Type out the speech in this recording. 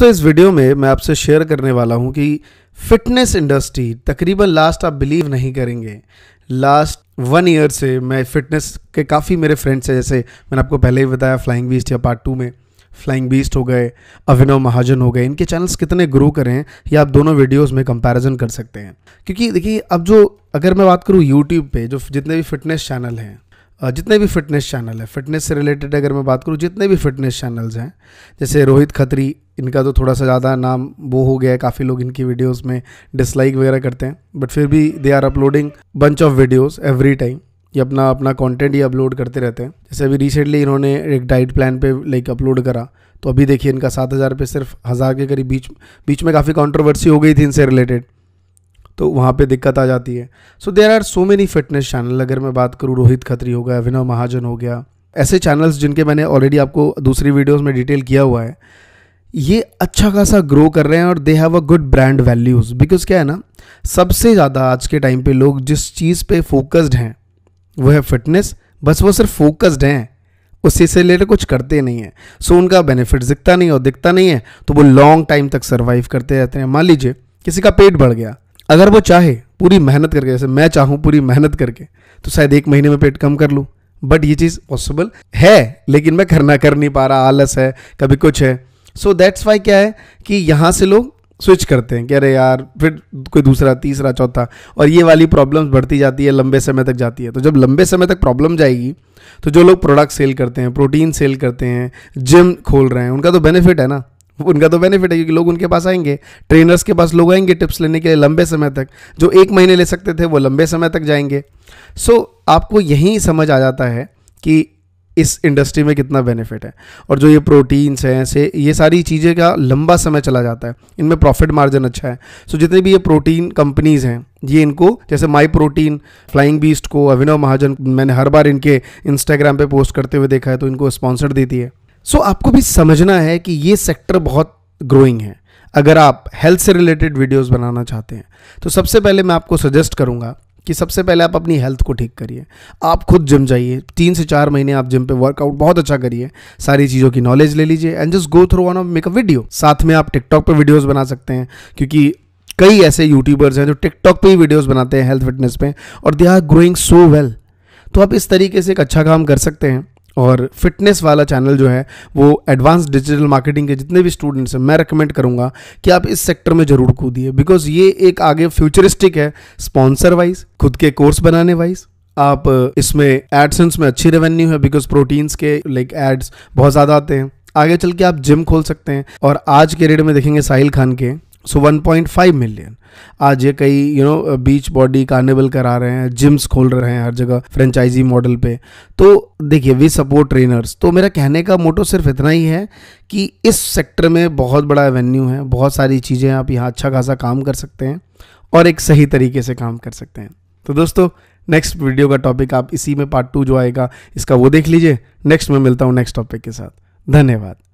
दोस्तों इस वीडियो में मैं आपसे शेयर करने वाला हूं कि फिटनेस इंडस्ट्री तकरीबन लास्ट आप बिलीव नहीं करेंगे लास्ट वन ईयर से मैं फिटनेस के काफ़ी मेरे फ्रेंड्स हैं जैसे मैंने आपको पहले ही बताया फ्लाइंग बीस्ट या पार्ट टू में फ्लाइंग बीस्ट हो गए अभिनव महाजन हो गए इनके चैनल्स कितने ग्रो करें ये आप दोनों वीडियोस में कंपैरिजन कर सकते हैं क्योंकि देखिए अब जो अगर मैं बात करूँ यूट्यूब पे जो जितने भी फिटनेस चैनल हैं जितने भी फिटनेस चैनल है फिटनेस से रिलेटेड अगर मैं बात करूँ जितने भी फिटनेस चैनल्स हैं जैसे रोहित खत्री इनका तो थोड़ा सा ज़्यादा नाम वो हो गया है काफ़ी लोग इनकी वीडियोस में डिसलाइक वगैरह करते हैं बट फिर भी they are uploading bunch of videos every time ये अपना अपना कंटेंट ही अपलोड करते रहते हैं जैसे अभी रिसेंटली इन्होंने एक डाइट प्लान पे लाइक अपलोड करा तो अभी देखिए इनका सात हज़ार पे सिर्फ हज़ार के करीब बीच बीच में काफ़ी कॉन्ट्रोवर्सी हो गई थी इनसे रिलेटेड तो वहाँ पे दिक्कत आ जाती है so there are so many fitness channel अगर मैं बात करूँ रोहित खत्री हो गया अभिनव महाजन हो गया ऐसे चैनल्स जिनके मैंने ऑलरेडी आपको दूसरी वीडियोज़ में डिटेल किया हुआ है ये अच्छा खासा ग्रो कर रहे हैं और they have a good brand values because क्या है ना सबसे ज़्यादा आज के टाइम पे लोग जिस चीज़ पे फोकस्ड हैं वो है फिटनेस बस वो सिर्फ फोकस्ड हैं उससे से रिलेटेड कुछ करते नहीं हैं सो so, उनका बेनिफिट दिखता नहीं और दिखता नहीं है तो वो लॉन्ग टाइम तक सर्वाइव करते रहते हैं मान लीजिए किसी का पेट बढ़ गया अगर वो चाहे पूरी मेहनत करके जैसे मैं चाहूँ पूरी मेहनत करके तो शायद एक महीने में पेट कम कर लूँ बट ये चीज़ पॉसिबल है लेकिन मैं करना कर नहीं पा रहा आलस है कभी कुछ है सो दैट्स वाई क्या है कि यहाँ से लोग स्विच करते हैं कि अरे यार फिर कोई दूसरा तीसरा चौथा और ये वाली प्रॉब्लम्स बढ़ती जाती है लंबे समय तक जाती है तो जब लंबे समय तक प्रॉब्लम जाएगी तो जो लोग प्रोडक्ट सेल करते हैं प्रोटीन सेल करते हैं जिम खोल रहे हैं उनका तो बेनिफिट है ना उनका तो बेनिफिट है क्योंकि लोग उनके पास आएंगे ट्रेनर्स के पास लोग आएंगे टिप्स लेने के लिए लंबे समय तक जो एक महीने ले सकते थे वो लंबे समय तक जाएंगे सो so, आपको यही समझ आ जाता है कि इस इंडस्ट्री में कितना बेनिफिट है और जो ये प्रोटीन्स हैं ऐसे ये सारी चीज़ें का लंबा समय चला जाता है इनमें प्रॉफिट मार्जिन अच्छा है सो so, जितने भी ये प्रोटीन कंपनीज़ हैं ये इनको जैसे माई प्रोटीन फ्लाइंग बीस्ट को अभिनव महाजन मैंने हर बार इनके इंस्टाग्राम पे पोस्ट करते हुए देखा है तो इनको स्पॉन्सर देती है सो so, आपको भी समझना है कि ये सेक्टर बहुत ग्रोइंग है अगर आप हेल्थ से रिलेटेड वीडियोस बनाना चाहते हैं तो सबसे पहले मैं आपको सजेस्ट करूंगा कि सबसे पहले आप अपनी हेल्थ को ठीक करिए आप खुद जिम जाइए तीन से चार महीने आप जिम पे वर्कआउट बहुत अच्छा करिए सारी चीज़ों की नॉलेज ले लीजिए and just go through one of make a video साथ में आप टिकटॉक पर वीडियोज़ बना सकते हैं क्योंकि कई ऐसे यूट्यूबर्स हैं जो टिकटॉक पर ही वीडियोज़ बनाते हैं हेल्थ फिटनेस पे और they are growing so well तो आप इस तरीके से एक अच्छा काम कर सकते हैं और फिटनेस वाला चैनल जो है वो एडवांस डिजिटल मार्केटिंग के जितने भी स्टूडेंट्स हैं मैं रिकमेंड करूँगा कि आप इस सेक्टर में ज़रूर कूदिए बिकॉज ये एक आगे फ्यूचरिस्टिक है स्पॉन्सर वाइज खुद के कोर्स बनाने वाइज आप इसमें एडसेंस में अच्छी रेवेन्यू है बिकॉज प्रोटीन्स के लाइक एड्स बहुत ज़्यादा आते हैं आगे चल के आप जिम खोल सकते हैं और आज के रेट में देखेंगे साहिल खान के so one point five million आज ये कई you know beach body carnival करा रहे हैं जिम्स खोल रहे हैं हर जगह फ्रेंचाइजी मॉडल पे तो देखिए वी सपोर्ट ट्रेनर्स तो मेरा कहने का मोटो सिर्फ इतना ही है कि इस सेक्टर में बहुत बड़ा एवेन्यू है बहुत सारी चीज़ें आप यहाँ अच्छा खासा काम कर सकते हैं और एक सही तरीके से काम कर सकते हैं तो दोस्तों नेक्स्ट वीडियो का टॉपिक आप इसी में पार्ट टू जो आएगा इसका वो देख लीजिए नेक्स्ट में मिलता हूँ नेक्स्ट टॉपिक के साथ धन्यवाद